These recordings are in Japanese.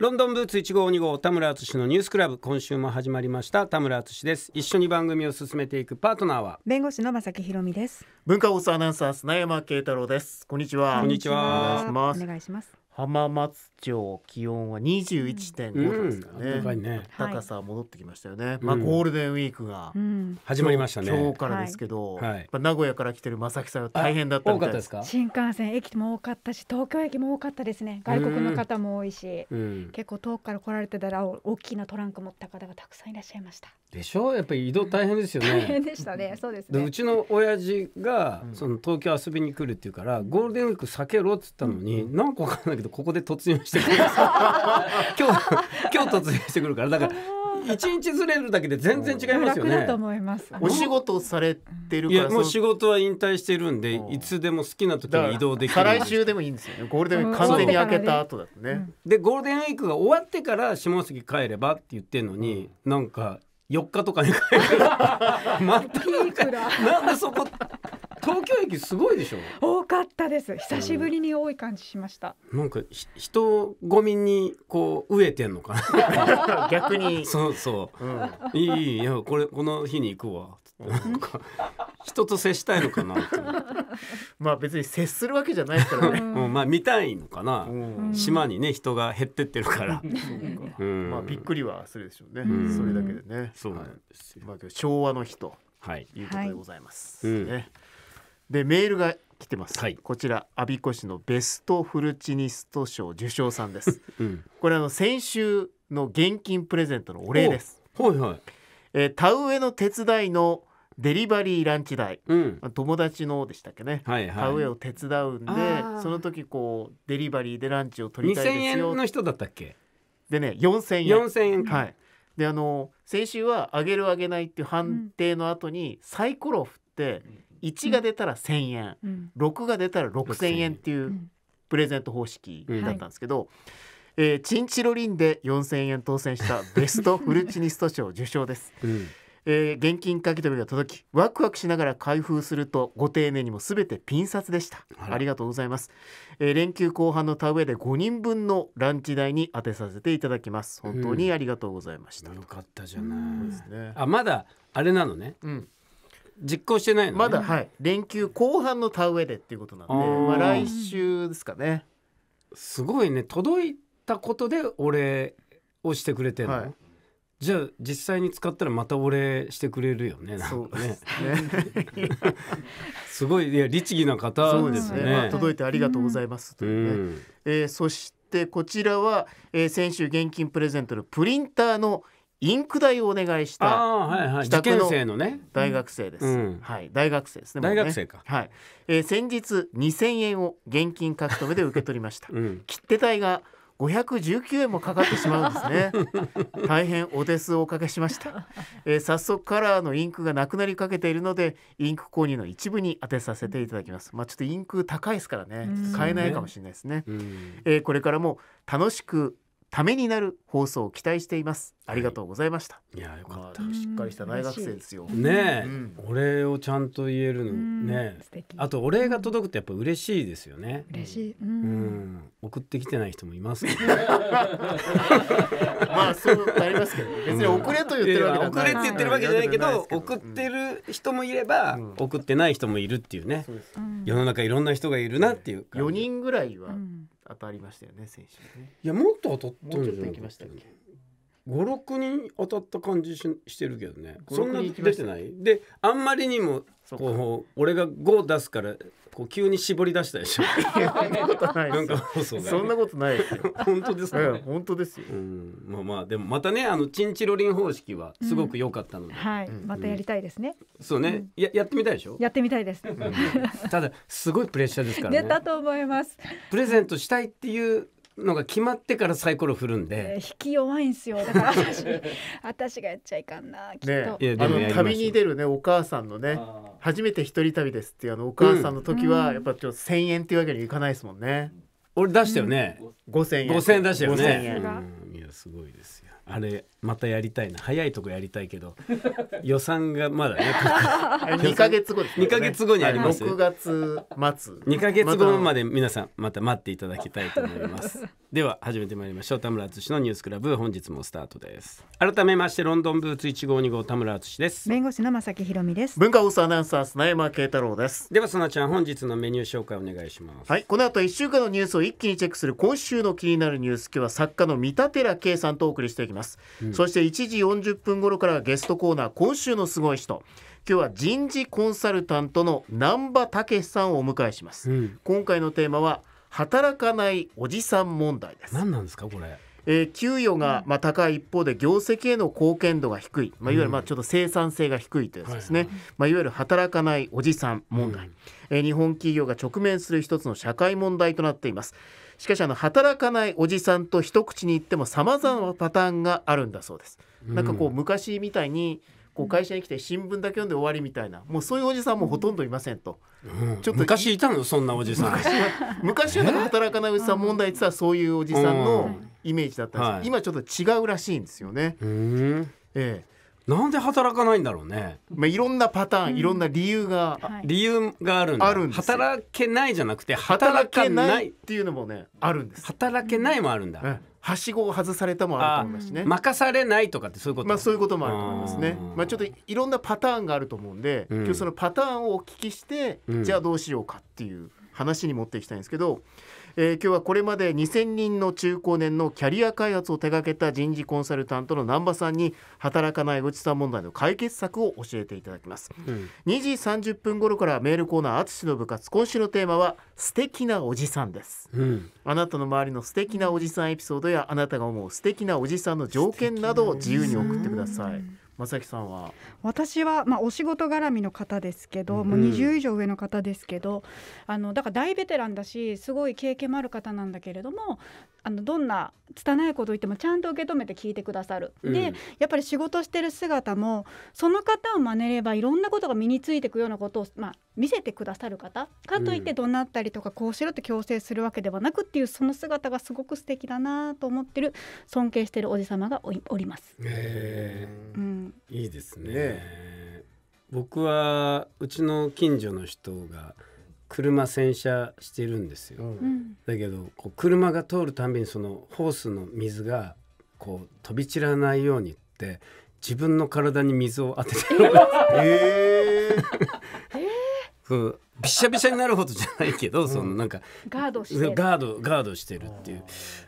ロンドンブーツ1号2号田村敦のニュースクラブ今週も始まりました田村敦です一緒に番組を進めていくパートナーは弁護士の正木ひ美です文化放送アナウンサー砂山慶太郎ですこんにちはこんにちはお願いします浜松町気温は二十一点五度ですかね高さ戻ってきましたよね、まあ、ゴールデンウィークが、始まりましたね今日からですけど、はい、名古屋から来てる正木さんは大変だったみたですか新幹線駅も多かったし東京駅も多かったですね外国の方も多いし、結構遠くから来られてたら大きなトランク持った方がたくさんいらっしゃいましたでしょやっぱり移動大変ですよね大変でしたねそうですねうちの親父がその東京遊びに来るっていうから、ゴールデンウィーク避けろっつったのに、うん、なんかわかんないけどどここで突入してくる 今日今日突入してくるからだから一日ずれるだけで全然違いますよね。お仕事されてるいやもう仕事は引退してるんでいつでも好きな時に移動できる。来週でもいいんですよね。ゴールデンウィーク完全に開けた後だとね。でゴールデンウィークが終わってから下関帰ればって言ってるのに、なんか4日とかに帰る。全くなんでそこ東京駅すごいでしょ多かったです久しぶりに多い感じしましたなんか人ごみにこう飢えてんのかな 逆にそうそう、うん、いいいやこれこの日に行くわな人と接したいのかな まあ別に接するわけじゃないからね、うん、まあ見たいのかな、うん、島にね人が減ってってるから、そうん、まあびっくりはするでしょうね、それだけでねそうなんですよ、はい、まあ、昭和の日といいうことでございます、はいねでメールが来てます、はいこちら我孫子市のベストフルチニスト賞受賞さんです うん、これあの先週の現金プレゼントのお礼です、はいはい。えー田植えの手伝いのデリバリーランチ代うん。友達のでしたっけね、はい田植えを手伝うんでその時こうデリバリーでランチを取りたいですよ円の人だったっけ？でね4000円四千円。はい。であの先週はあげるあげないっていう判定の後にサイコロ振って、1が出たら1,000円、うん、6が出たら6,000円っていうプレゼント方式だったんですけど、うん、えー、チンチロリンで4,000円当選したベストフルチニスト賞受賞です。うんえー、現金書き留めが届きワクワクしながら開封するとご丁寧にもすべてピン札でしたありがとうございます、えー、連休後半の田植えで5人分のランチ代に当てさせていただきます本当にありがとうございました、うん、よかったじゃない、ね、あまだあれなのね、うん、実行してないの、ね、まだはい連休後半の田植えでっていうことなんでまあ、来週ですかねすごいね届いたことでお礼をしてくれてるの、はい、じゃあ実際に使ったらまたお礼してくれるよねそうでねすごいいや律儀な方、ね、そうですね、まあ、届いてありがとうございますというね、うん、えー、そしてこちらは、えー、先週現金プレゼントのプリンターのインク代をお願いした、はいはい、受生のね大学生です、うん、はい大学生ですね、ね、大学生かはい、えー、先日2000円を現金書き留で受け取りました、うん、切手代が519円もかかってしまうんですね 大変お手数をおかけしました、えー、早速カラーのインクがなくなりかけているのでインク購入の一部に当てさせていただきますまあちょっとインク高いですからね買えないかもしれないですね、ねえー、これからも楽しくためになる放送を期待しています。ありがとうございました。いや、よかった。しっかりした大学生ですよ。ねえ、うん、お礼をちゃんと言えるのね。あとお礼が届くとやっぱ嬉しいですよね。嬉しい。うん、送ってきてない人もいます、ね。まあ、そうなりますけど、別に遅れと言ってるわけ送れって言ってるわけじゃないけど、送ってる人もいれば、送ってない人もいるっていうね。世の中いろんな人がいるなっていう。四人ぐらいは。当たりましたよね選手ねいやもっと当たったんじゃない56人当たった感じししてるけどねそんな出てないであんまりにもこう俺が5出すからこう急に絞り出したでしょ。文 そんなことないですよ。本当ですね。本当ですよ。まあまあでもまたねあのチンチロリン方式はすごく良かったので。はい。またやりたいですね。そうね。ややってみたいでしょ。やってみたいです。ただすごいプレッシャーですからね。出たと思います。プレゼントしたいっていうのが決まってからサイコロ振るんで、えー、引き弱いんですよだから 私私がやっちゃいかんなきっと、ね、いやでも旅に出るねお母さんのね初めて一人旅ですっていうあのお母さんの時は、うん、やっぱちょっと1,000円っていうわけにいかないですもんね、うん、俺出したよね、うん、5,000円5,000円出したよね、うん、いやすごいですよあれまたやりたいな早いとこやりたいけど 予算がまだね2か 月後ですね2か月後にあります、はい、6月末2か月後まで皆さんまた待っていただきたいと思います では始めてまいりましょう田村敦のニュースクラブ本日もスタートです改めましてロンドンブーツ1号2号田村敦です弁護士の正木ひろみです文化放送アナウンサー砂山慶太郎ですではそ砂ちゃん本日のメニュー紹介お願いしますはいこの後一週間のニュースを一気にチェックする今週の気になるニュース今日は作家の三立寺圭さんとお送りしていきます、うんそして1時40分頃からゲストコーナー今週のすごい人今日は人事コンサルタントの南波武さんをお迎えします、うん、今回のテーマは働かないおじさん問題です何なんですかこれえー、給与がまあ高い一方で業績への貢献度が低い、まあ、いわゆるまあちょっと生産性が低いというやつですね、まあ、いわゆる働かないおじさん問題、えー、日本企業が直面する一つの社会問題となっています。しかしあの働かないおじさんと一口に言ってもさまざまなパターンがあるんだそうです。なんかこう昔みたいにこう会社に来て新聞だけ読んで終わりみたいなもうそういうおじさんもほとんどいませんと、うん、ちょっと昔いたのそんなおじさん昔は昔は働かないおじさん問題って言そういうおじさんのイメージだったんです、うん、今ちょっと違うらしいんですよね。ええ、なんで働かないんだろうね。まあ、いろんなパターン、いろんな理由が、はい、理由があるんあるんです働けないじゃなくて働働けないっていうのもねあるんです、働けないもあるんだ、うんはしごを外されたもあると思いますね任されないとかってそういうこと、まあそういうこともあると思いますねうまあちょっといろんなパターンがあると思うんで、うん今日そのパターンをお聞きして、うんじゃあどうしようかっていう話に持っていきたいんですけどえ今日はこれまで2000人の中高年のキャリア開発を手掛けた人事コンサルタントの南波さんに働かないおじさん問題の解決策を教えていただきます、うん、2時30分頃からメールコーナー淳の部活今週のテーマは素敵なおじさんです、うん、あなたの周りの素敵なおじさんエピソードやあなたが思う素敵なおじさんの条件などを自由に送ってくださいさきさんは私は、まあ、お仕事絡みの方ですけど、うん、もう20以上上の方ですけどあのだから大ベテランだしすごい経験もある方なんだけれどもあのどんな拙いこと言ってもちゃんと受け止めて聞いてくださる、うん、でやっぱり仕事してる姿もその方を真似ればいろんなことが身についていくようなことを、まあ、見せてくださる方かといって怒なったりとかこうしろって強制するわけではなくっていうその姿がすごく素敵だなと思ってる尊敬してるおじ様がおります。うん、いいですね僕はうちの近所の人が車洗車してるんですよ、うん、だけどこう車が通るたびにそのホースの水がこう飛び散らないようにって自分の体に水を当ててるんです、えー そうびしゃびしゃになるほどじゃないけど、そのなんかガードしてるガードガードしてるっていう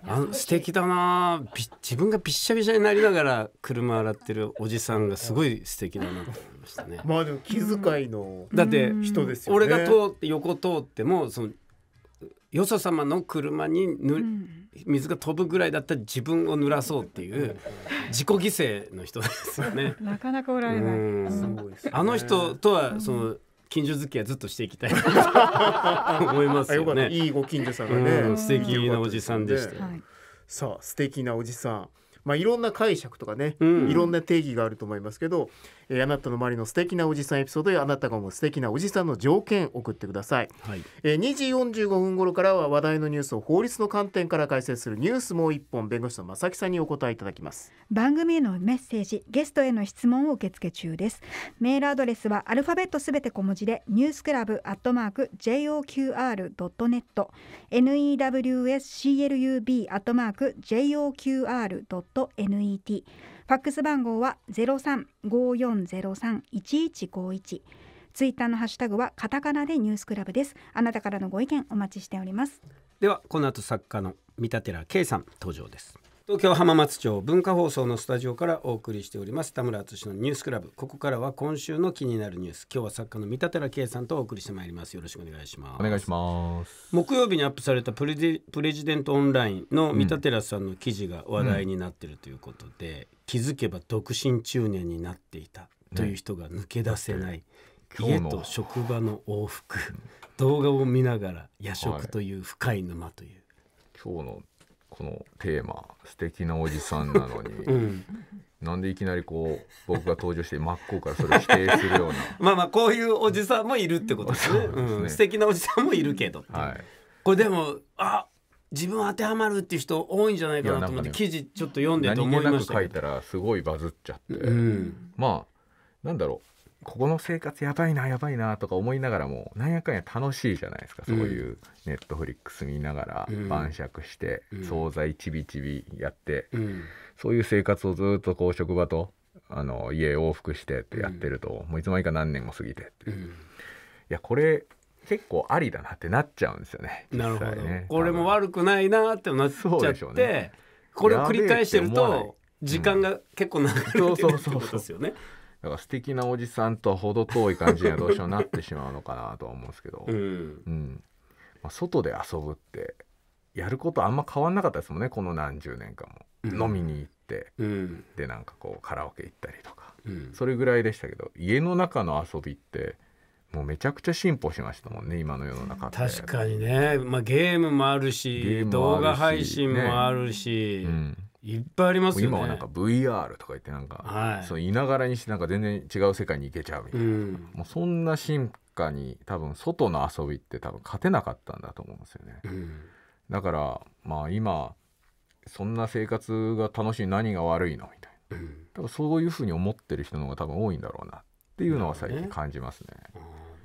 あの素敵だな自分がびっしゃびしゃになりながら車洗ってるおじさんがすごい素敵だなと思いましたね。まあでも気遣いのだって人ですよね。俺が通って横通ってもそのよそ様の車にぬ、水が飛ぶぐらいだったら自分を濡らそうっていう自己犠牲の人ですよね。なかなかおられない。あの人とはその近所付き合いずっとしていきたい 思いますよね。いいご近所さんがね、素敵なおじさんでした。さあ素敵なおじさん。まあいろんな解釈とかね、うん、いろんな定義があると思いますけど、えー、あなたの周りの素敵なおじさんエピソードやあなたがもう素敵なおじさんの条件送ってください、はい、えー、2時45分頃からは話題のニュースを法律の観点から解説するニュースもう一本弁護士の正木さんにお答えいただきます番組へのメッセージゲストへの質問を受け付け中ですメールアドレスはアルファベットすべて小文字でニュースクラブアットマーク JOQR.net newsclub アットマーク JOQR.net ファックス番号は0354031151ツイッターのハッシュタグはカタカナでニュースクラブですあなたからのご意見お待ちしておりますではこの後作家の三立寺圭さん登場です東京浜松町文化放送のスタジオからお送りしております田村敦のニュースクラブここからは今週の気になるニュース今日は作家の三田寺圭さんとお送りしてまいりますよろしくお願いしますお願いします木曜日にアップされたプレディプレジデントオンラインの三田寺さんの記事が話題になっているということで、うんうん、気づけば独身中年になっていたという人が抜け出せない、ね家と職場の往復動画を見ながら夜食という深い沼という、はい、今日のこのテーマ「素敵なおじさん」なのに、うん、なんでいきなりこう僕が登場して真っ向からそれを否定するような まあまあこういうおじさんもいるってことですね、ねうん、素敵なおじさんもいるけど、はい、これでもあ自分当てはまるっていう人多いんじゃないかなと思って、ね、記事ちょっと読んでて思いました何気なく書いたらすごいバズっちゃって、うん、まあなんだろうここの生活やばいなやばいなとか思いながらもなんやかんや楽しいじゃないですか、うん、そういうネットフリックス見ながら、晩酌して、うん、惣菜ちびちびやって、そういう生活をずっとこう職場とあの家往復してってやってると、もういつの間にか何年も過ぎてっていいやこれ結構ありだなってなっちゃうんですよね。ねなるほどこれも悪くないなってなっちゃって、ね、これを繰り返してると時間が結構長くなってるってことですよね。うだから素敵なおじさんとは程遠い感じにはどうしようなってしまうのかなとは思うんですけど、うんうんまあ、外で遊ぶってやることあんま変わんなかったですもんねこの何十年間も、うん、飲みに行って、うん、でなんかこうカラオケ行ったりとか、うん、それぐらいでしたけど家の中の遊びってもうめちゃくちゃ進歩しましたもんね今の世の中って確かにね、まあ、ゲームもあるし動画配信もあるし、ねうん、いっぱいありますよね今はなんか VR とか言ってなんか、はい、そういながらにしてなんか全然違う世界に行けちゃうみたいな、うん、もうそんな進化に多分外の遊びって多分勝てなかったんだと思うんですよね、うん、だからまあ今そんな生活が楽しい何が悪いのみたいな、うん、多分そういうふうに思ってる人の方が多分多いんだろうなっていうのは最近感じます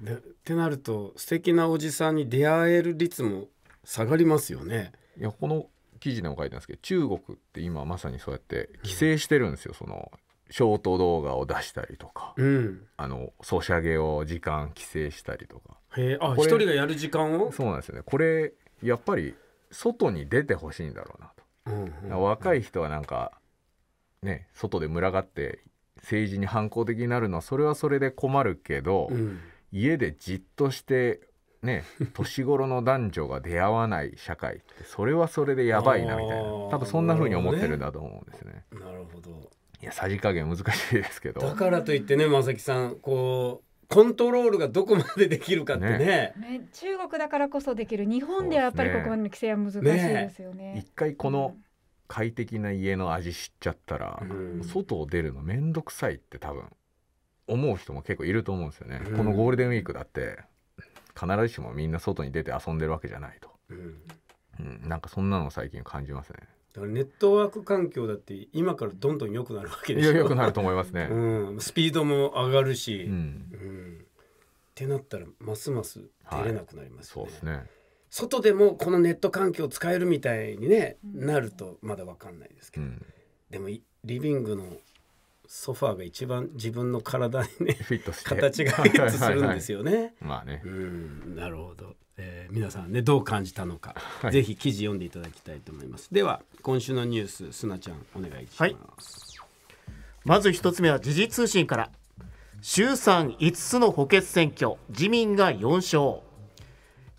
ね。ねってなると素敵なおじさんに出会える率も下がりますよね。いやこの記事でも書いてるんですけど中国って今まさにそうやって規制してるんですよ、そのショート動画を出したりとか、うん、あのソシャゲを時間規制したりとかへあ一人がやる時間をそうなんですよねこれやっぱり外に出てほしいんだろうなと、うんうん、若い人はなんかね外で群がって政治に反抗的になるのはそれはそれで困るけど、うん、家でじっとしてね年頃の男女が出会わない社会ってそれはそれでやばいなみたいな多分そんなふうに思ってるんだと思うんですね。なるほど、いやさじ加減難しいですけどだからといってね正木さんこうコントロールがどこまでできるかってね、ねね、中国だからこそできる日本ではやっぱりここまでの規制は難しいですよね。一回この、快適な家の味知っちゃったら、外を出るの面倒くさいって多分思う人も結構いると思うんですよね、このゴールデンウィークだって必ずしもみんな外に出て遊んでるわけじゃないと、うんうん、なんかそんなの最近感じますねだからネットワーク環境だって今からどんどん良くなるわけでしょ良くなると思いますね、うん、スピードも上がるし、うんうん、ってなったらますます出れなくなりますよね、はい、そうですね外でもこのネット環境使えるみたいにね、なるとまだ分かんないですけど、うん、でもリビングのソファーが一番自分の体にねフィットして形がフィットするんですよね。はいはいはい、まあねうんなるほど、えー、皆さんねどう感じたのか、はい、ぜひ記事読んでいただきたいと思います。では今週のニュースすなちゃんお願いします。はい、まず一つ目は時事通信から衆参五つの補欠選挙自民が四勝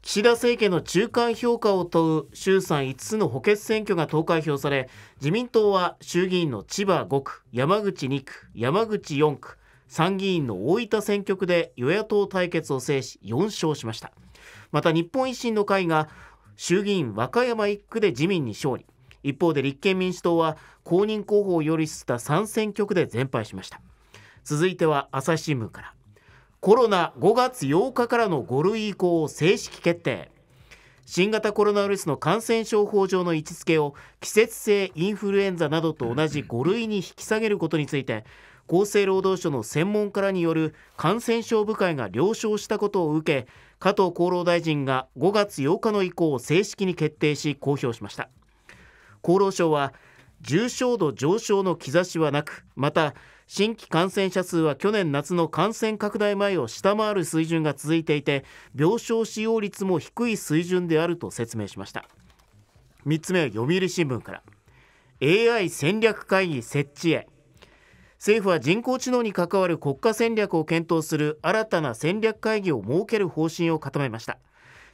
岸田政権の中間評価を問う衆参5つの補欠選挙が投開票され自民党は衆議院の千葉5区山口2区山口4区参議院の大分選挙区で与野党対決を制し4勝しましたまた日本維新の会が衆議院和歌山1区で自民に勝利一方で立憲民主党は公認候補を擁立した3選挙区で全敗しました続いては朝日新聞からコロナ5月8日からの5類移行を正式決定新型コロナウイルスの感染症法上の位置づけを季節性インフルエンザなどと同じ5類に引き下げることについて厚生労働省の専門家らによる感染症部会が了承したことを受け加藤厚労大臣が5月8日の移行を正式に決定し公表しました厚労省は重症度上昇の兆しはなくまた新規感染者数は去年夏の感染拡大前を下回る水準が続いていて病床使用率も低い水準であると説明しました3つ目読売新聞から AI 戦略会議設置へ政府は人工知能に関わる国家戦略を検討する新たな戦略会議を設ける方針を固めました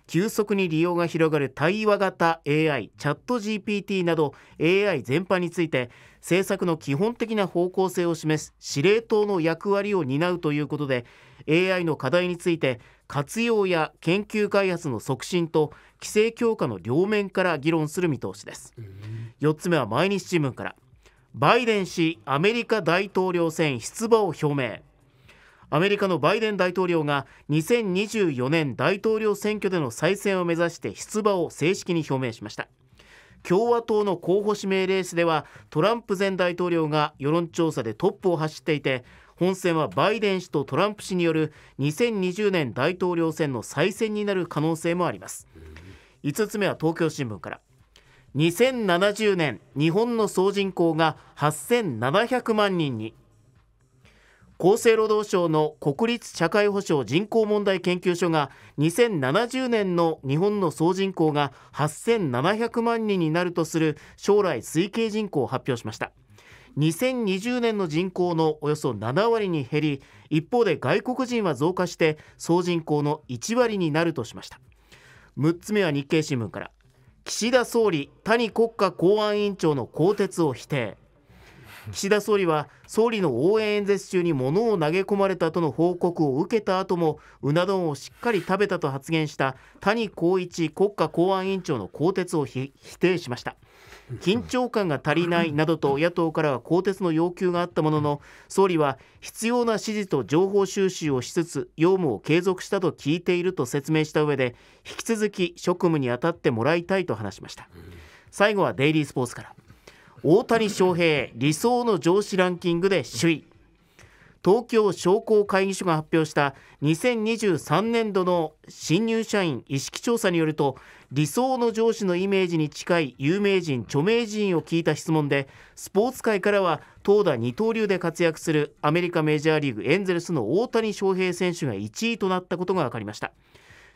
急速に利用が広がる対話型 AI チャット GPT など AI 全般について政策の基本的な方向性を示す司令塔の役割を担うということで AI の課題について活用や研究開発の促進と規制強化の両面から議論する見通しです4つ目は毎日新聞からバイデン氏アメリカ大統領選出馬を表明アメリカのバイデン大統領が2024年大統領選挙での再選を目指して出馬を正式に表明しました共和党の候補指名レースではトランプ前大統領が世論調査でトップを走っていて本選はバイデン氏とトランプ氏による2020年大統領選の再選になる可能性もあります5つ目は東京新聞から2070年日本の総人口が8700万人に厚生労働省の国立社会保障人口問題研究所が2070年の日本の総人口が8700万人になるとする将来推計人口を発表しました2020年の人口のおよそ7割に減り一方で外国人は増加して総人口の1割になるとしました6つ目は日経新聞から岸田総理谷国家公安委員長の更迭を否定岸田総理は総理の応援演説中に物を投げ込まれたとの報告を受けた後もうな丼をしっかり食べたと発言した谷公一国家公安委員長の更迭を否定しました緊張感が足りないなどと野党からは更迭の要求があったものの総理は必要な指示と情報収集をしつつ業務を継続したと聞いていると説明した上で引き続き職務に当たってもらいたいと話しました最後はデイリースポーツから大谷翔平理想の上司ランキングで首位東京商工会議所が発表した2023年度の新入社員意識調査によると理想の上司のイメージに近い有名人著名人を聞いた質問でスポーツ界からは投打二刀流で活躍するアメリカメジャーリーグエンゼルスの大谷翔平選手が1位となったことが分かりました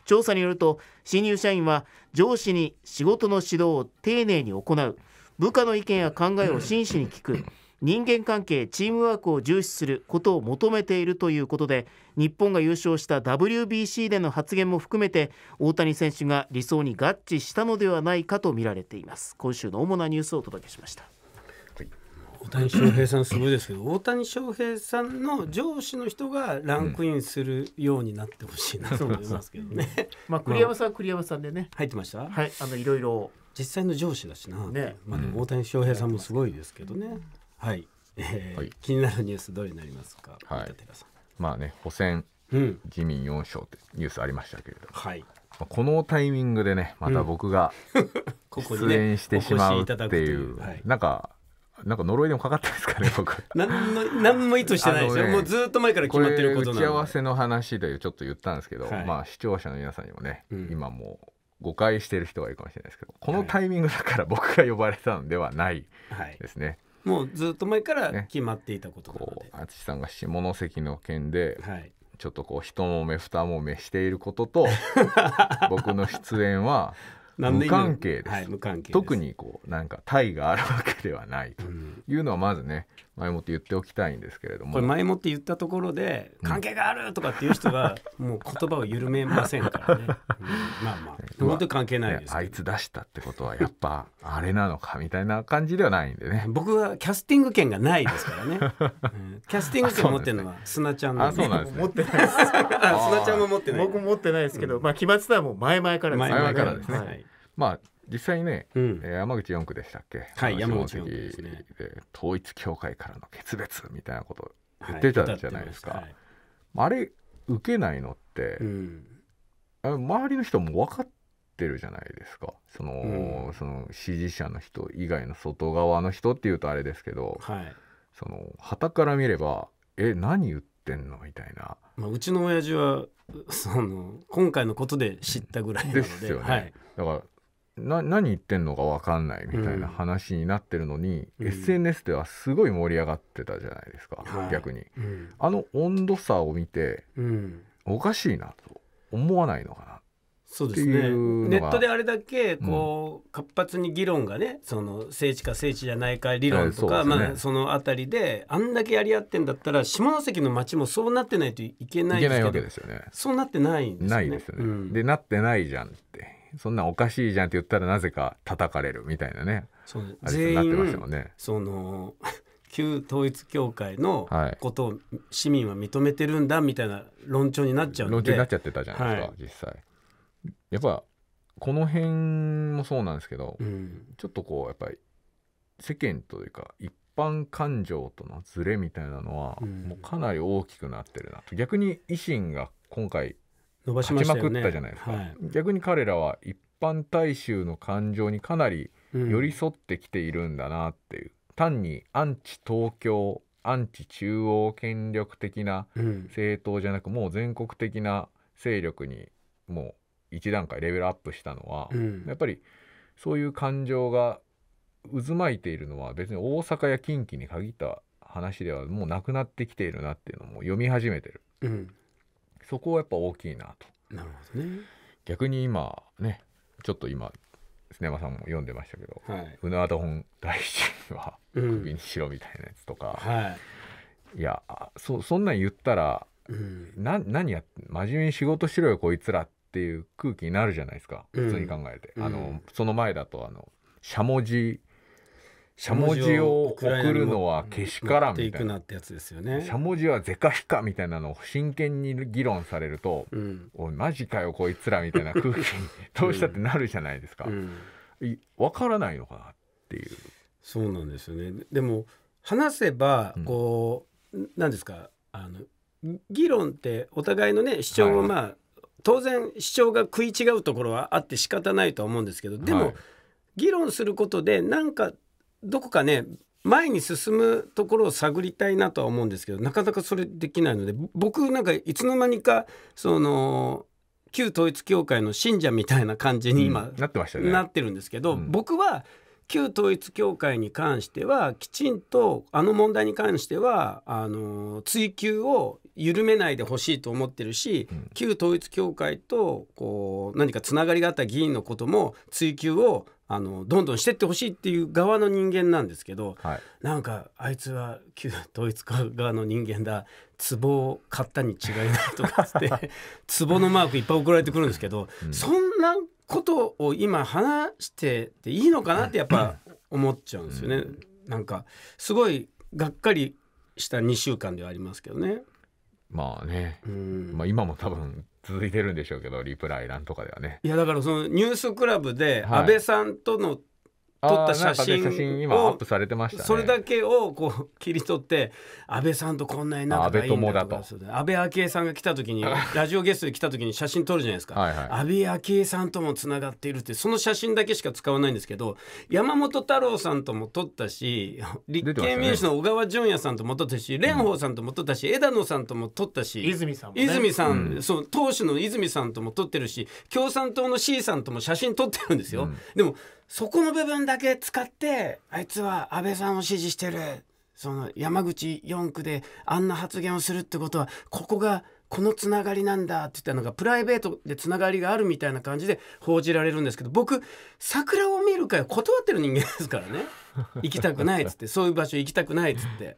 調査によると新入社員は上司に仕事の指導を丁寧に行う部下の意見や考えを真摯に聞く人間関係チームワークを重視することを求めているということで日本が優勝した WBC での発言も含めて大谷選手が理想に合致したのではないかと見られています今週の主なニュースをお届けしました。大谷翔平さんすごいですけど大谷翔平さんの上司の人がランクインするようになってほしいなと思いますけどね。まあ栗山さん栗山さんでね。入ってました。はい、あのいろいろ実際の上司だしな、ねまあ、大谷翔平さんもすごいですけどね、はい、えー、はい、気になるニュースどうになりますか、はい、まあね補選、うん、自民4勝ってニュースありましたけれど、はいまあ、このタイミングでねまた僕が、うん、出演してしまうっていうはい、なんかなんか呪いでもかかったんですかね僕何の何も意図してないですよ、ね、もうずっと前から決まってることなので打ち合わせの話でちょっと言ったんですけど、はい、まあ視聴者の皆さんにもね、うん、今もう誤解してる人がいるかもしれないですけどこのタイミングだから僕が呼ばれたのではないですね。はい、もうずっと前から決まっていたことなので、ね、淳さんが下関の件で、はい、ちょっとこう一もめ二もめしていることと 僕の出演は無関係ですはい、無関係特にこうなんかいがあるわけではないというのはまずね、うん前もって言っておきたいんですけれどもこれ前もって言ったところで関係があるとかっていう人が もう言葉を緩めませんからね、うん、まあまあ 本当関係ないですあいつ出したってことはやっぱ あれなのかみたいな感じではないんでね僕はキャスティング権がないですからね、うん、キャスティング権持ってるのはすなちゃんの、んで、そうなんです、ね、持ってないですなちゃんも持ってない僕も持ってないですけど、うん、まあ期末さはもう前々からです前々からですね、はい、まあ実際ね、うん、え山口4区でしたっけ、はい、山口4区ですね統一教会からの決別みたいなこと言ってたじゃないですか、はいはい、あれ受けないのって、うん、あ周りの人も分かってるじゃないですかそのうん、その支持者の人以外の外側の人っていうとあれですけど、はい、その旗から見ればえ何言ってんのみたいな、まあ、うちの親父はその今回のことで知ったぐらいなのでですよね、はい、だからな何言ってんのか分かんないみたいな話になってるのに、うん、SNS ではすごい盛り上がってたじゃないですか、はい、逆に、うん、あの温度差を見て、うん、おかしいなと思わないのかなそうですねネットであれだけこう、活発に議論がねその政治か政治じゃないか理論とか、ね、まあ、その辺りであんだけやり合ってんだったら下関の町もそうなってないといけないですけどいけないわけですよねそうなってないんですよね。ないですよね、でなってないじゃんそんなおかしいじゃんって言ったらなぜか叩かれるみたいなねそう全員、ね、その 旧統一教会のことを市民は認めてるんだみたいな論調になっちゃう論調になっちゃってたじゃないですか、はい、実際やっぱこの辺もそうなんですけど、うん、ちょっとこうやっぱり世間というか一般感情とのズレみたいなのは、もうかなり大きくなってるなと、うん、逆に維新が今回伸ばしま、ね、まくったじゃないですか、はい、逆に彼らは一般大衆の感情にかなり寄り添ってきているんだなっていう、うん、単にアンチ東京アンチ中央権力的な政党じゃなく、うん、もう全国的な勢力にもう一段階レベルアップしたのは、うん、やっぱりそういう感情が渦巻いているのは別に大阪や近畿に限った話ではもうなくなってきているなっていうのも読み始めてる。そこはやっぱ大きいなと。なるほどね逆に今ねちょっと今スネマさんも読んでましたけど「はい、ウナード本大臣は首にしろ」みたいなやつとか、うんはい、いやそそんなん言ったら、うん、な何や真面目に仕事しろよこいつらっていう空気になるじゃないですか普通に考えて、うん、あのその前だとあのしゃもじしゃもじを送るのはけしからんみたいな。しゃもじは是か非かみたいなのを真剣に議論されると、うん、おいマジかよこいつらみたいな空気に どうしたってなるじゃないですか。うわ、ん、からないのかなっていう。そうなんですよね。でも話せばこう、うん、なんですかあの議論ってお互いのね主張をまあ、はい、当然主張が食い違うところはあって仕方ないと思うんですけどでも、はい、議論することで何かどこかね前に進むところを探りたいなとは思うんですけどなかなかそれできないので僕なんかいつの間にかその旧統一教会の信者みたいな感じに今、うん、なってました、ね、なってるんですけど、うん、僕は旧統一教会に関してはきちんとあの問題に関してはあの追及を緩めないでほしいと思ってるし、うん、旧統一教会とこう何かつながりがあった議員のことも追及をあのどんどんしてってほしいっていう側の人間なんですけど、はい、なんかあいつは旧統一側の人間だ壺を買ったに違いないとかって 壺のマークいっぱい送られてくるんですけど、うん、そんなことを今話してていいのかなってやっぱ 思っちゃうんですよね。うん、なんかすごいがっかりした2週間ではありますけどね。まあね、うん、まあ今も多分続いてるんでしょうけどリプライ欄とかではねいやだからそのニュースクラブで安倍さんとの撮った写真写真今アップされてました、ね、それだけをこう切り取って安倍さんとこんなになっいいんだとか安倍昭恵さんが来た時に ラジオゲストで来た時に写真撮るじゃないですか、はいはい、安倍昭恵さんともつながっているってその写真だけしか使わないんですけど山本太郎さんとも撮ったし立憲民主の小川淳也さんとも撮ったし蓮舫、さんとも撮ったし、うん、枝野さんとも撮ったし泉さん、ね、泉さん、うん、そう党首の泉さんとも撮ってるし共産党の C さんとも写真撮ってるんですよ。うん、でもそこの部分だけ使ってあいつは安倍さんを支持してるその山口4区であんな発言をするってことはここがこのつながりなんだって言ったのがプライベートでつながりがあるみたいな感じで報じられるんですけど僕桜を見る会断ってる人間ですからね 行きたくないっつってそういう場所行きたくないっつって。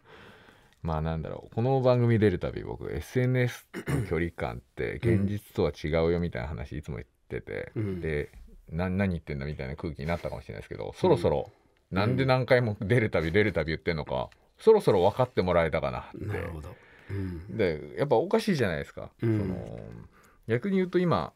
まあなんだろうこの番組出るたび僕 SNS の距離感って現実とは違うよみたいな話いつも言ってて、うん、で何言ってんだみたいな空気になったかもしれないですけどそろそろ、なんで何回も出るたび出るたび言ってんのか、そろそろ分かってもらえたかなってなるほど、うん、でやっぱおかしいじゃないですか、うん、その逆に言うと今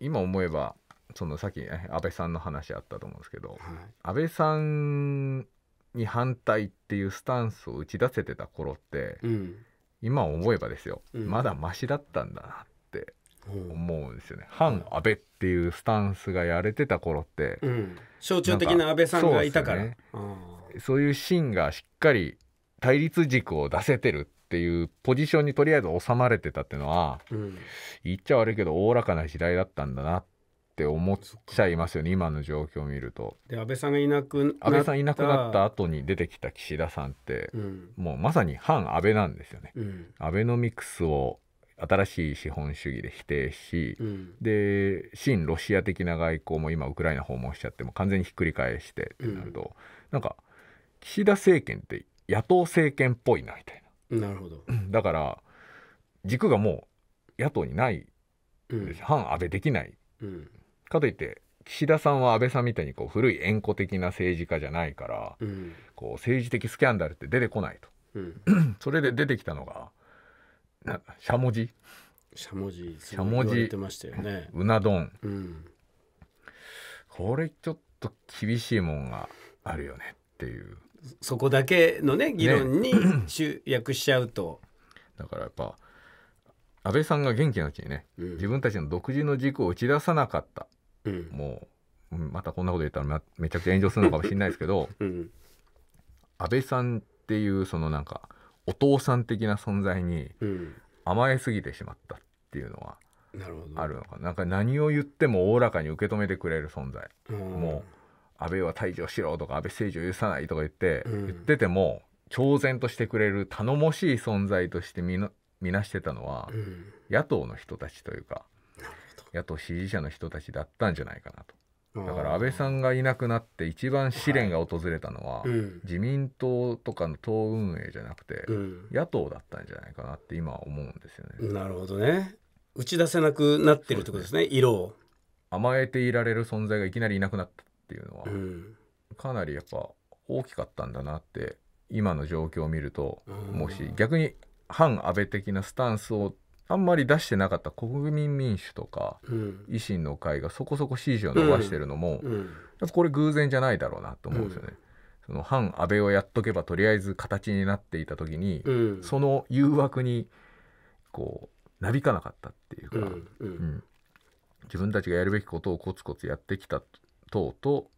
今思えばそのさっき、ね、安倍さんの話あったと思うんですけど、はい、安倍さんに反対っていうスタンスを打ち出せてた頃って、うん、今思えばですよ、まだましだったんだなって思うんですよね、反安倍っていうスタンスがやれてた頃って、うん、象徴的な安倍さんがいたからそう、ねそういうシーンがしっかり対立軸を出せてるっていうポジションにとりあえず収まれてたっていうのは、うん、言っちゃ悪いけどおおらかな時代だったんだなって思っちゃいますよね今の状況を見ると。で安倍さんがいなくなった安倍さんいなくなった後に出てきた岸田さんって、もうまさに反安倍なんですよね。アベノミクスを新しい資本主義で否定し、うん、で親ロシア的な外交も今ウクライナ訪問しちゃっても完全にひっくり返してってなると、うん、なんか岸田政権って野党政権っぽいなみたいな。なるほどだから軸がもう野党にない、うん、反安倍できない、うん、かといって岸田さんは安倍さんみたいにこう古い縁故的な政治家じゃないから、うん、こう政治的スキャンダルって出てこないと、それで出てきたのがしゃもじしゃもじしゃもじてましたよねうな丼、うん、これちょっと厳しいもんがあるよねっていうそこだけのね議論に 集約しちゃうと、ね、だからやっぱ安倍さんが元気なうちにね、うん、自分たちの独自の軸を打ち出さなかった、うん、もうまたこんなこと言ったらめちゃくちゃ炎上するのかもしれないですけど、うん、安倍さんっていうそのなんかお父さん的な存在に甘えすぎてしまったっていうのはあるのかな,、ん、か何を言ってもおおらかに受け止めてくれる存在、うん、もう安倍は退場しろとか安倍政治を許さないとか言って、うん、言ってても挑然としてくれる頼もしい存在として見なしてたのは、うん、野党の人たちというか野党支持者の人たちだったんじゃないかなと。だから安倍さんがいなくなって一番試練が訪れたのは、自民党とかの党運営じゃなくて、野党だったんじゃないかなって今思うんですよね。なるほどね打ち出せなくなってるってことですね、ね、色を。甘えていられる存在がいきなりいなくなったっていうのは、うん、かなりやっぱ大きかったんだなって今の状況を見ると、もし逆に反安倍的なスタンスをあんまり出してなかった国民民主とか、うん、維新の会がそこそこ支持を伸ばしてるのも、うんうこれ偶然じゃないだろうなと思うんですよね。その反安倍をやっとけばとりあえず形になっていた時に、その誘惑にこうなびかなかったっていうか、うん自分たちがやるべきことをコツコツやってきた党と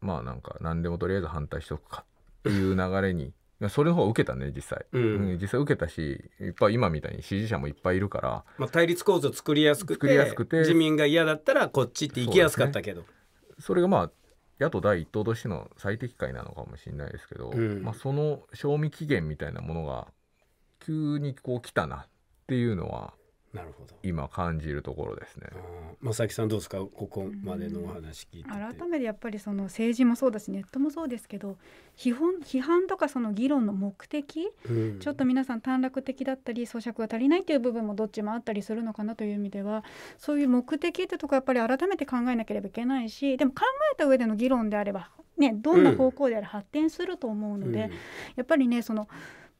まあなんか何でもとりあえず反対しとくかっていう流れにそれの方が受けたね実際、うん、実際受けたしいっぱい今みたいに支持者もいっぱいいるから、まあ、対立構造作りやすくて自民が嫌だったらこっちって行きやすかったけどそ、ね,、れがまあ野党第一党としての最適解なのかもしれないですけど、うん、まあ、その賞味期限みたいなものが急にこう来たなっていうのはなるほど今感じるところですね。正木さんどうですかここまでのお話聞いて改めてやっぱりその政治もそうだしネットもそうですけど批判批判とかその議論の目的、うん、ちょっと皆さん短絡的だったり咀嚼が足りないという部分もどっちもあったりするのかなという意味ではそういう目的ってとこやっぱり改めて考えなければいけないしでも考えた上での議論であれば、ね、どんな方向であれ発展すると思うので、うんうん、やっぱりねその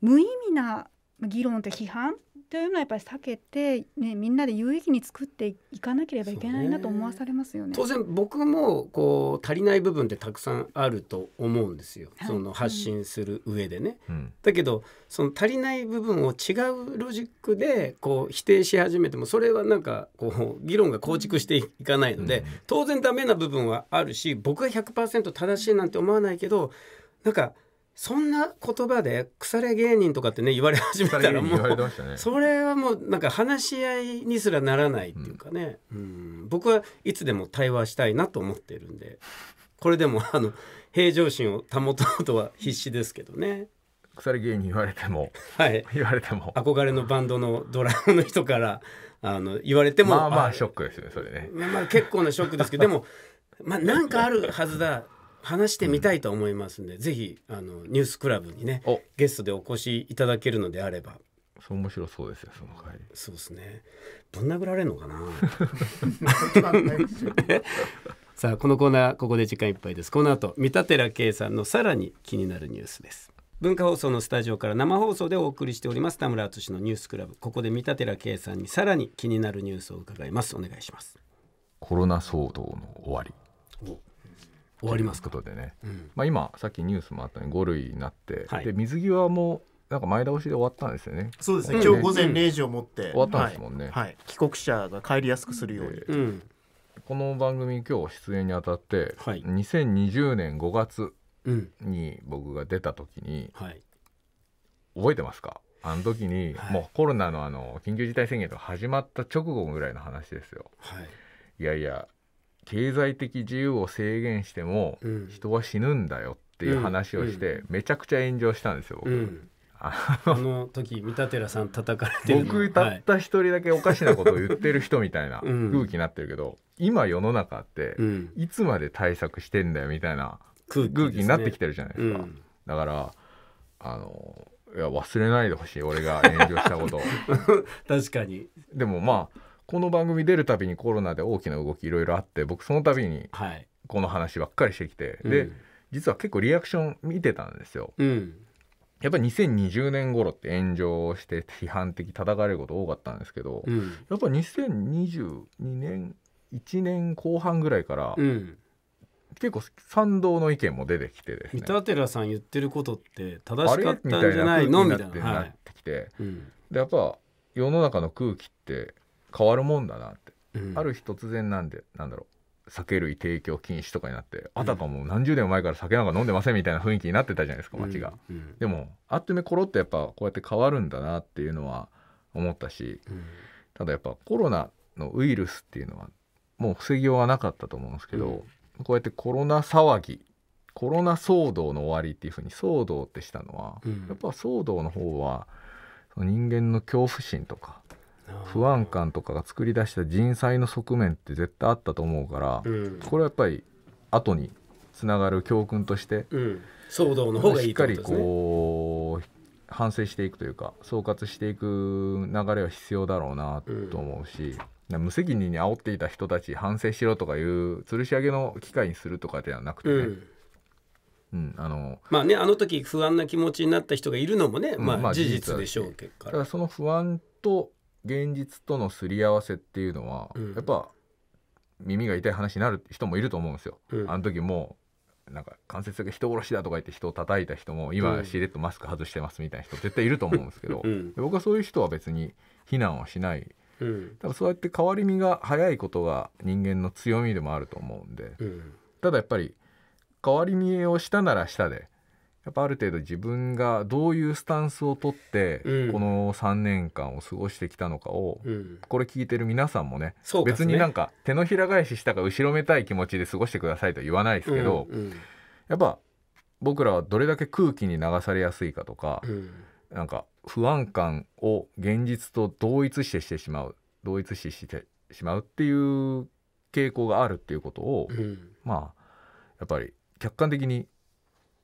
無意味な議論と批判というのはやっぱり避けて、ね、みんなで有意義に作っていかなければいけないなと思わされますよね。ね当然僕もこう足りない部分ってたくさんあると思うんですよ、はい、その発信する上でね。うん、だけどその足りない部分を違うロジックでこう否定し始めてもそれはなんかこう議論が構築していかないので、うん、当然ダメな部分はあるし僕が100%正しいなんて思わないけどなんかそんな言葉で腐れ芸人とかってね言われ始めたらもう、それはもうなんか話し合いにすらならないっていうかね、うん、僕はいつでも対話したいなと思ってるんでこれでもあの平常心を保とうとは必死ですけどね。腐れ芸人言われても、はい、言われても憧れのバンドのドラムの人からあの言われてもまあまあショックですねそれね。まあ結構なショックですけどでもまあなんかあるはずだ話してみたいと思いますんで、うん、ぜひあのニュースクラブにねゲストでお越しいただけるのであればそう面白そうですよその回そうですねぶん殴られるのかな さあこのコーナーここで時間いっぱいですこの後三田寺圭さんのさらに気になるニュースです文化放送のスタジオから生放送でお送りしております田村敦のニュースクラブここで三田寺圭さんにさらに気になるニュースを伺いますお願いしますコロナ騒動の終わり終わりますことでね、うん、まあ、今さっきニュースもあったように5類になって、はい、で水際もなんか前倒しで終わったんですよね。そうですね。ね今日午前0時をもって、終わったんですもんね、はいはい、帰国者が帰りやすくするように。うん、この番組今日出演にあたって、はい、2020年5月に僕が出た時に、うん、覚えてますか？あの時に、もうコロナのあの緊急事態宣言が始まった直後ぐらいの話ですよ。いやいや経済的自由を制限しても人は死ぬんだよっていう話をして、めちゃくちゃ炎上したんですよ僕。あの時三田寺さん叩かれてる僕たった一人だけおかしなことを言ってる人みたいな 空気になってるけど、今世の中っていつまで対策してんだよみたいな空気になってきてるじゃないですか、だからあのいや忘れないでほしい俺が炎上したこと 確かにでもまあこの番組出るたびにコロナで大きな動きいろいろあって僕そのたびにこの話ばっかりしてきて、はい、で、うん、実は結構リアクション見てたんですよ。うん、やっぱ2020年頃って炎上して批判的叩かれること多かったんですけど、うん、やっぱ2022年1年後半ぐらいから、結構賛同の意見も出てきてですね三田寺さん言ってることって正しかったんじゃないのみたいななってきて、はい、でやっぱ世の中の空気って変わるもんだなって、うん、ある日突然なんでなんだろう酒類提供禁止とかになってあたかも何十年も前から酒なんか飲んでませんみたいな雰囲気になってたじゃないですか街が、うんうん、でもあっという間コロッとやっぱこうやって変わるんだなっていうのは思ったし、ただやっぱコロナのウイルスっていうのはもう防ぎようがなかったと思うんですけど、こうやってコロナ騒ぎコロナ騒動の終わりっていうふうに騒動ってしたのは、やっぱ騒動の方は人間の恐怖心とか不安感とかが作り出した人災の側面って絶対あったと思うから、うん、これはやっぱり後につながる教訓として、うん、騒動の方がいい、ね、しっかりこう反省していくというか総括していく流れは必要だろうなと思うし。うん、無責任に煽っていた人たち反省しろとかいう吊るし上げの機会にするとかではなくてね、うんうん、あのまあねあの時不安な気持ちになった人がいるのもね、まあ、事実でしょうけど、うだその不安と現実とのすり合わせっていうのは、うん、やっぱ耳が痛い話になる人もいると思うんですよ。うん、あの時もなんか関節が人殺しだとか言って人を叩いた人も今しれっとマスク外してますみたいな人絶対いると思うんですけど、うん、僕はそういう人は別に非難はしない、うん、多分そうやって変わり身が早いことが人間の強みでもあると思うんで、ただやっぱり変わり身をしたならしたでやっぱある程度自分がどういうスタンスをとって、この3年間を過ごしてきたのかを、これ聞いてる皆さんもね別になんか手のひら返ししたか後ろめたい気持ちで過ごしてくださいとは言わないですけど、やっぱ僕らはどれだけ空気に流されやすいかとか、なんか不安感を現実と同一視してしまう同一視してしまうっていう傾向があるっていうことを、まあやっぱり客観的に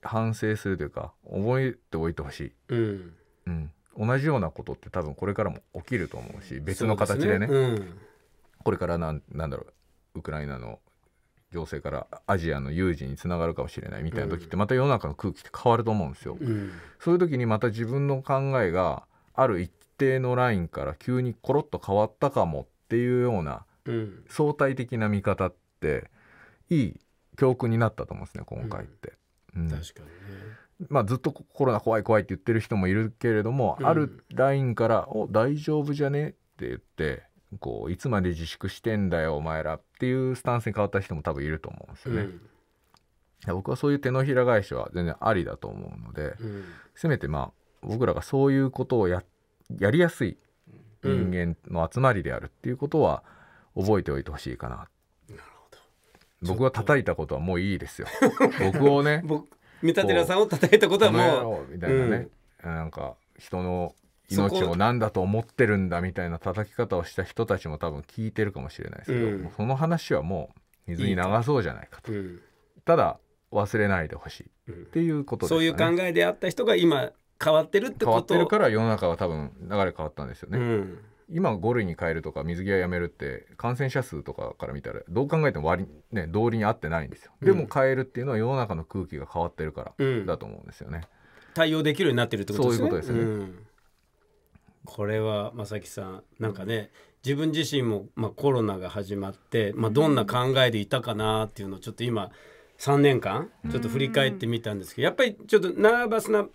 反省するというか覚えておいてほしい、うん、うん、同じようなことって多分これからも起きると思うし別の形でね、ねうん、これからなんなんだろうウクライナの情勢からアジアの有事につながるかもしれないみたいな時ってまた世の中の空気って変わると思うんですよ。うん、そういう時にまた自分の考えがある一定のラインから急にコロッと変わったかもっていうような相対的な見方っていい教訓になったと思うんですね今回って。うん、確かにねまあ、ずっとコロナ怖い怖いって言ってる人もいるけれども、うん、あるラインから「お大丈夫じゃね?」って言ってこういつまで自粛してんだよお前らっていうスタンスに変わった人も多分いると思うんですよね。うん、僕はそういう手のひら返しは全然ありだと思うので、うん、せめてまあ僕らがそういうことをややりやすい人間の集まりであるっていうことは覚えておいてほしいかな僕は叩いたことはもういいですよ 僕をね三田寺さんを叩いたことはもうみたいなね、うん、なんか人の命を何だと思ってるんだみたいな叩き方をした人たちも多分聞いてるかもしれないですけど、うん、その話はもう水に流そうじゃないかと、うん、ただ忘れないでほしいっていうこと、ね、そういう考えであった人が今変わってるってこと変わってるから世の中は多分流れ変わったんですよね、うん、今5類に変えるとか水際やめるって感染者数とかから見たらどう考えても割ね道理に合ってないんですよでも変えるっていうのは世の中の空気が変わってるからだと思うんですよね、うん、対応できるようになってるってことですねそういうことですね、うん、これは正木さんなんかね自分自身も、まあ、コロナが始まって、まあ、どんな考えでいたかなっていうのをちょっと今3年間ちょっと振り返ってみたんですけどやっぱりちょっとナーバスな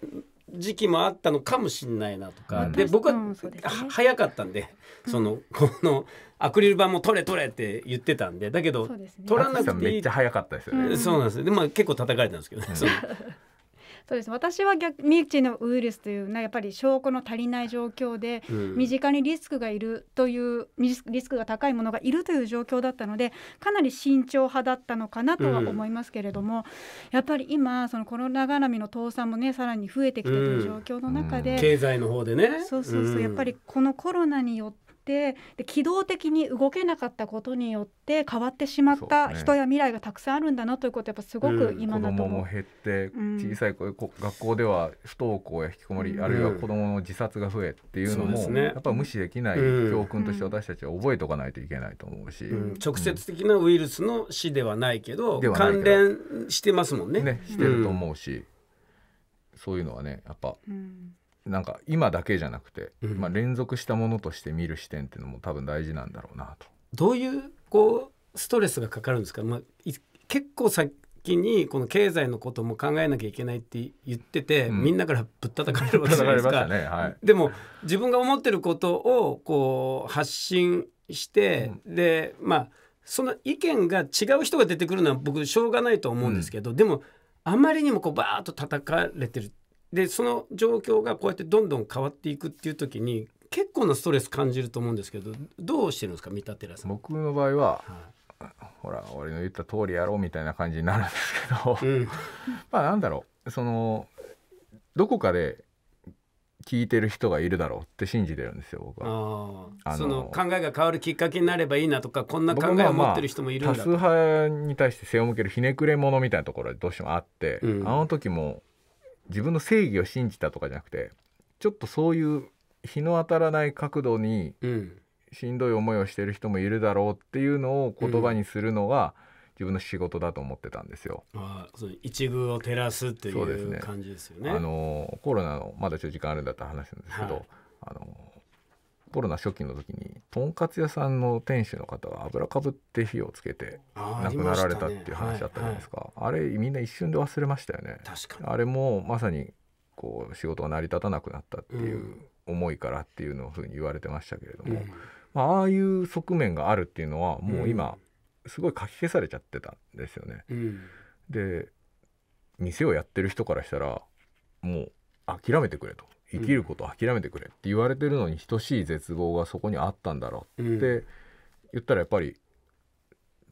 時期もあったのかもしれないなとか、うん、で僕は、ね、早かったんでその、このアクリル板も取れ取れって言ってたんでだけど、ね、取らなくていいめっちゃ早かったですよね、そうなんですで、も結構叩かれたんですけどね、そのそうです私は逆未知のウイルスというのはやっぱり証拠の足りない状況で、うん、身近にリスクがいるというリスクが高いものがいるという状況だったのでかなり慎重派だったのかなとは思いますけれども、うん、やっぱり今そのコロナ絡みの倒産もねさらに増えてきてという状況の中で、経済の方でねそうそうそう、やっぱりこのコロナによっててで機動的に動けなかったことによって変わってしまった人や未来がたくさんあるんだなということやっぱすごく今だと、子供も減って小さい子、うん、学校では不登校や引きこもり、うん、あるいは子供の自殺が増えっていうのも、ね、やっぱ無視できない教訓として私たちは覚えておかないといけないと思うし、うん、直接的なウイルスの死ではないけど関連してますもんね。ねしてると思うし、そういうのはねやっぱ。うんなんか今だけじゃなくて、うん、まあ、連続したものとして見る視点っていうのも多分大事なんだろうなと。どういうこうストレスがかかるんですか、まあ、結構先にこの経済のことも考えなきゃいけないって言ってて、うん、みんなからぶったたかれるわけじゃないですか。ねはい、でも自分が思ってることをこう発信して、うん、でまあその意見が違う人が出てくるのは僕しょうがないと思うんですけど、でもあまりにもこうバーッと叩かれてるでその状況がこうやってどんどん変わっていくっていう時に結構なストレス感じると思うんですけどどうしてるんですか三田寺さん僕の場合は、はい、ほら俺の言った通りやろうみたいな感じになるんですけど、うん、まあなんだろうそのどこかで聞いてる人がいるだろうって信じてるんですよ僕はあその考えが変わるきっかけになればいいなとかこんな考えを持ってる人もいるんだと、まあ、多数派に対して背を向けるひねくれ者みたいなところでどうしてもあって、うん、あの時も自分の正義を信じたとかじゃなくてちょっとそういう日の当たらない角度にしんどい思いをしてる人もいるだろうっていうのを言葉にするのが、自分の仕事だと思ってたんですよ。あそ一遇を照らすっていう感じですよね。ねあのコロナのまだちょっと時間あるんだった話なんですけど、はい、あのコロナ初期の時にとんかつ屋さんの店主の方が油かぶって火をつけて亡くなられたっていう話だったじゃないですかあ,、れみんな一瞬で忘れましたよねあれもまさにこう仕事が成り立たなくなったっていう思いからっていうのをふうに言われてましたけれども、まあ、あいう側面があるっていうのはもう今すごい書き消されちゃってたんですよね。で店をやってる人からしたらもう諦めてくれと生きることを諦めてくれって言われてるのに等しい絶望がそこにあったんだろうって言ったらやっぱり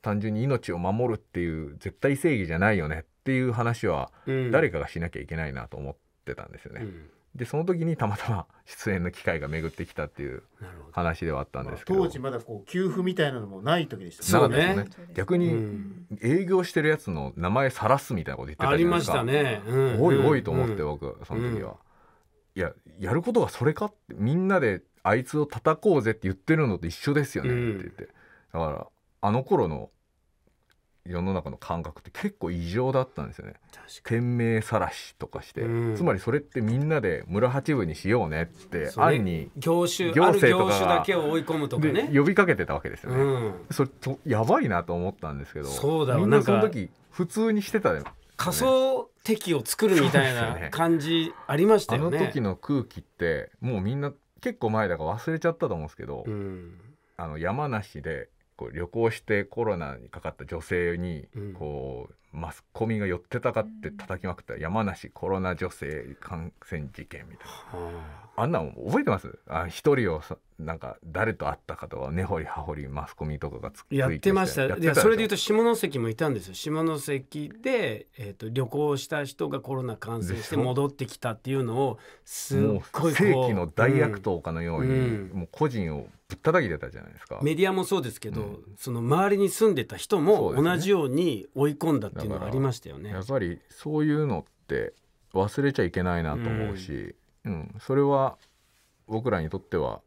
単純に命を守るっていう絶対正義じゃないよねっていう話は誰かがしなきゃいけないなと思ってたんですよね。でその時にたまたま出演の機会が巡ってきたっていう話ではあったんですけど、まあ、当時まだこう給付みたいなのもない時でしたね、ね、逆に営業してるやつの名前さらすみたいなこと言ってたじゃないですかありましたね、うん、おいおいと思って僕、うん、その時は、いややることがそれかってみんなであいつを叩こうぜって言ってるのと一緒ですよねって言って、だからあの頃の世の中の感覚って結構異常だったんですよね。天命晒しとかして、うん、つまりそれってみんなで村八分にしようねって案に業種行政とかだけを追い込むとかね呼びかけてたわけですよね。うん、それとやばいなと思ったんですけど、そうだみんなその時普通にしてた仮想敵を作るみたいな感じありましたよね。ねの時の空気ってもうみんな結構前だから忘れちゃったと思うんですけど、うん、あの山梨でこう旅行してコロナにかかった女性にこう、うん、マスコミが寄ってたかって叩きまくった山梨コロナ女性感染事件みたいな、うん、あんなの覚えてますあ一人をさなんか誰と会ったかとか根掘り葉掘りマスコミとかがつやってましたいやそれで言うと下関もいたんですよ下関で、えーと、旅行した人がコロナ感染して戻ってきたっていうのをすっごい世紀の大悪党かのように、うんもう個人をぶったたき出たじゃないですかメディアもそうですけど、うん、その周りに住んでた人も同じように追い込んだっていうのがありましたよね。ねやっぱりそういうのって忘れちゃいけないなと思うし、うんそれは僕らにとっては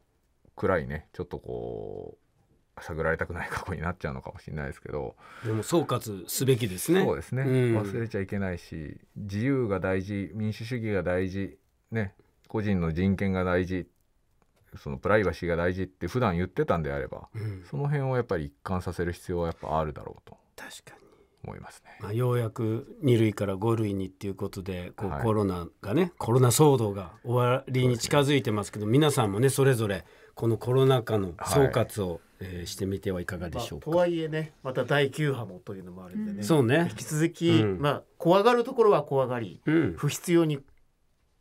暗いねちょっとこう探られたくない過去になっちゃうのかもしれないですけどでも総括すべきですねそうですね、うん、忘れちゃいけないし自由が大事民主主義が大事ね個人の人権が大事そのプライバシーが大事って普段言ってたんであれば、うん、その辺をやっぱり一貫させる必要はやっぱあるだろうと確かに思いますね、まあ、ようやく2類から5類にっていうことでこう、コロナがねコロナ騒動が終わりに近づいてますけど、ね、皆さんもねそれぞれこのコロナ禍の総括を、はい、えー、してみてはいかがでしょうか、まあ、とはいえねまた第9波もというのもあるんでね、うん、そうね引き続き、うん、まあ怖がるところは怖がり、うん、不必要に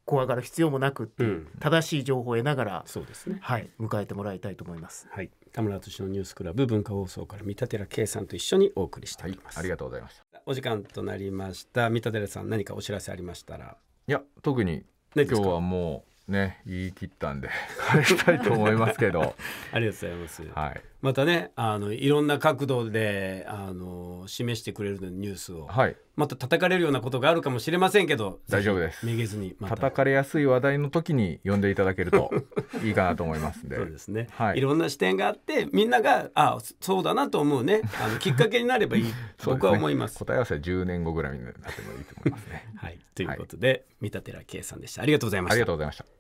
怖がる必要もなくっていう正しい情報を得ながら、そうですねはい迎えてもらいたいと思います、はい、田村敏のニュースクラブ文化放送から三田寺圭さんと一緒にお送りしておます、い、ありがとうございましたお時間となりました三田寺さん何かお知らせありましたらいや特に今日はもうね、言い切ったんで返 したいと思いますけど ありがとうございます、はい、またねあのいろんな角度であの示してくれるニュースを、はい、また叩かれるようなことがあるかもしれませんけど大丈夫ですめげずに叩かれやすい話題の時に呼んでいただけると いいかなと思いますんでそうですね、はい、いろんな視点があってみんながあそうだなと思うねあのきっかけになればいい僕は思います、ね、答え合わせは10年後ぐらいになってもいいと思いますね。はい、ということで、はい、三田寺圭さんでしたありがとうございました。ありがとうございました